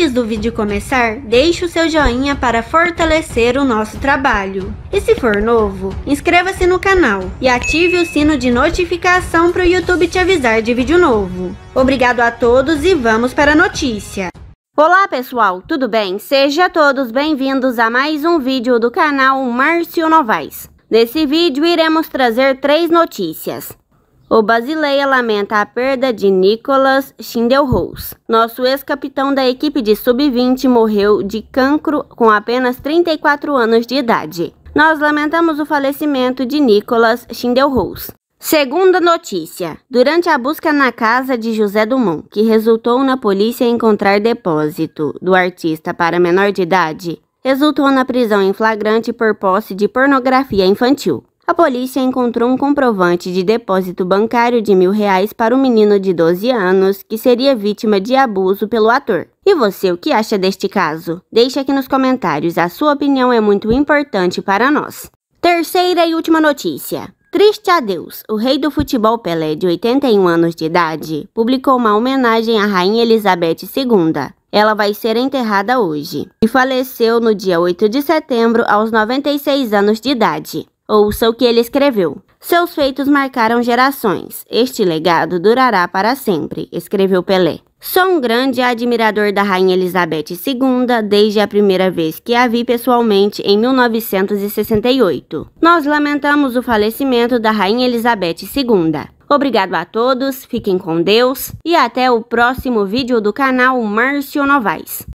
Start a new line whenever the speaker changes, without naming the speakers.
Antes do vídeo começar, deixe o seu joinha para fortalecer o nosso trabalho. E se for novo, inscreva-se no canal e ative o sino de notificação para o YouTube te avisar de vídeo novo. Obrigado a todos e vamos para a notícia. Olá pessoal, tudo bem? Sejam todos bem-vindos a mais um vídeo do canal Márcio Novaes. Nesse vídeo iremos trazer três notícias. O Basileia lamenta a perda de Nicolas Schindelhaus. Nosso ex-capitão da equipe de sub-20 morreu de cancro com apenas 34 anos de idade. Nós lamentamos o falecimento de Nicolas Schindelhaus. Segunda notícia: durante a busca na casa de José Dumont, que resultou na polícia encontrar depósito do artista para menor de idade, resultou na prisão em flagrante por posse de pornografia infantil a polícia encontrou um comprovante de depósito bancário de mil reais para um menino de 12 anos que seria vítima de abuso pelo ator. E você, o que acha deste caso? Deixe aqui nos comentários, a sua opinião é muito importante para nós. Terceira e última notícia. Triste adeus, o rei do futebol Pelé, de 81 anos de idade, publicou uma homenagem à Rainha Elizabeth II. Ela vai ser enterrada hoje e faleceu no dia 8 de setembro, aos 96 anos de idade. Ouça o que ele escreveu. Seus feitos marcaram gerações. Este legado durará para sempre, escreveu Pelé. Sou um grande admirador da Rainha Elizabeth II desde a primeira vez que a vi pessoalmente em 1968. Nós lamentamos o falecimento da Rainha Elizabeth II. Obrigado a todos, fiquem com Deus e até o próximo vídeo do canal Márcio Novaes.